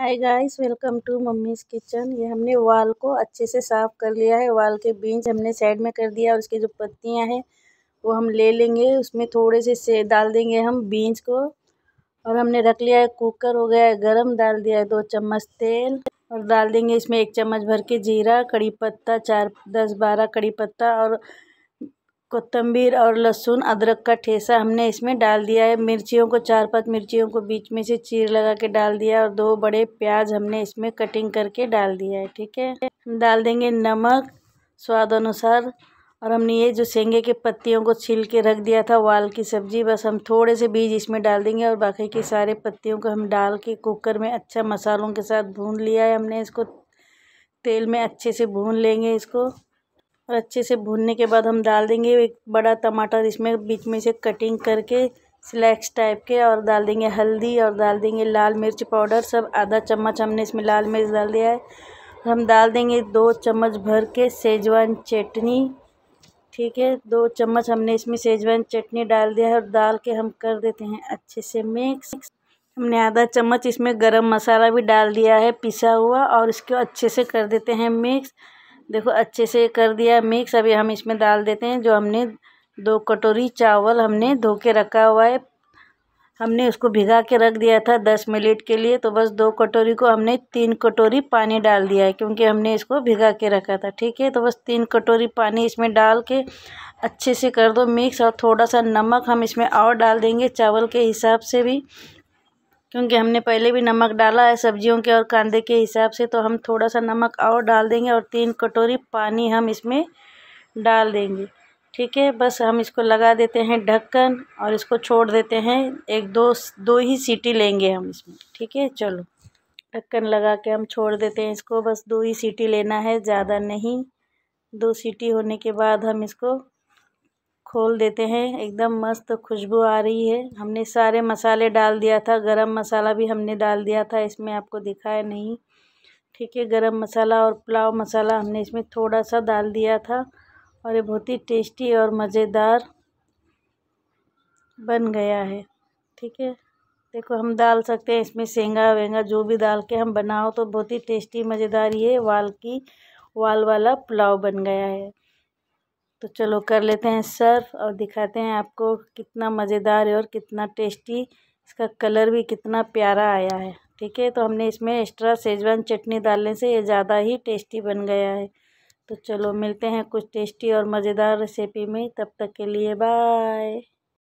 hi guys welcome to mummy's kitchen ये हमने वाल को अच्छे से साफ़ कर लिया है वाल के बीज हमने साइड में कर दिया और उसके जो पत्तियां हैं वो हम ले लेंगे उसमें थोड़े से, से डाल देंगे हम बीज को और हमने रख लिया है कुकर हो गया है गरम डाल दिया है दो चम्मच तेल और डाल देंगे इसमें एक चम्मच भर के जीरा कड़ी पत्ता चार दस बारह कड़ी पत्ता और कोतम्बीर और लहसुन अदरक का ठेसा हमने इसमें डाल दिया है मिर्चियों को चार पांच मिर्चियों को बीच में से चीर लगा के डाल दिया और दो बड़े प्याज हमने इसमें कटिंग करके डाल दिया है ठीक है हम डाल देंगे नमक स्वाद अनुसार और हमने ये जो सेंगे के पत्तियों को छील के रख दिया था वाल की सब्ज़ी बस हम थोड़े से बीज इसमें डाल देंगे और बाकी के सारे पत्तियों को हम डाल के कुकर में अच्छा मसालों के साथ भून लिया है हमने इसको तेल में अच्छे से भून लेंगे इसको और अच्छे से भूनने के बाद हम डाल देंगे एक बड़ा टमाटर इसमें बीच में से कटिंग करके स्लैक्स टाइप के और डाल देंगे हल्दी और डाल देंगे लाल मिर्च पाउडर सब आधा चम्मच हमने इसमें लाल मिर्च डाल दिया है हम डाल देंगे दो चम्मच भर के सेजवान चटनी ठीक है दो चम्मच हमने इसमें सेजवान चटनी डाल दिया है और डाल के हम कर देते हैं अच्छे से मिक्स हमने आधा चम्मच इसमें गरम मसाला भी डाल दिया है पिसा हुआ और इसको अच्छे से कर देते हैं मिक्स देखो अच्छे से कर दिया मिक्स अभी हम इसमें डाल देते हैं जो हमने दो कटोरी चावल हमने धो के रखा हुआ है हमने उसको भिगा के रख दिया था दस मिनट के लिए तो बस दो कटोरी को हमने तीन कटोरी पानी डाल दिया है क्योंकि हमने इसको भिगा के रखा था ठीक है तो बस तीन कटोरी पानी इसमें डाल के अच्छे से कर दो मिक्स और थोड़ा सा नमक हम इसमें और डाल देंगे चावल के हिसाब से भी क्योंकि हमने पहले भी नमक डाला है सब्जियों के और कांदे के हिसाब से तो हम थोड़ा सा नमक और डाल देंगे और तीन कटोरी पानी हम इसमें डाल देंगे ठीक है बस हम इसको लगा देते हैं ढक्कन और इसको छोड़ देते हैं एक दो दो ही सीटी लेंगे हम इसमें ठीक है चलो ढक्कन लगा के हम छोड़ देते हैं इसको बस दो ही सीटी लेना है ज़्यादा नहीं दो सीटी होने के बाद हम इसको खोल देते हैं एकदम मस्त खुशबू आ रही है हमने सारे मसाले डाल दिया था गरम मसाला भी हमने डाल दिया था इसमें आपको दिखाया नहीं ठीक है गरम मसाला और पुलाव मसाला हमने इसमें थोड़ा सा डाल दिया था और ये बहुत ही टेस्टी और मज़ेदार बन गया है ठीक है देखो हम डाल सकते हैं इसमें सेंगा वेंगा जो भी डाल के हम बनाओ तो बहुत ही टेस्टी मज़ेदार ये वाल की वाल वाला पुलाव बन गया है तो चलो कर लेते हैं सर्व और दिखाते हैं आपको कितना मज़ेदार है और कितना टेस्टी इसका कलर भी कितना प्यारा आया है ठीक है तो हमने इसमें एक्स्ट्रा सेजवान चटनी डालने से ये ज़्यादा ही टेस्टी बन गया है तो चलो मिलते हैं कुछ टेस्टी और मज़ेदार रेसिपी में तब तक के लिए बाय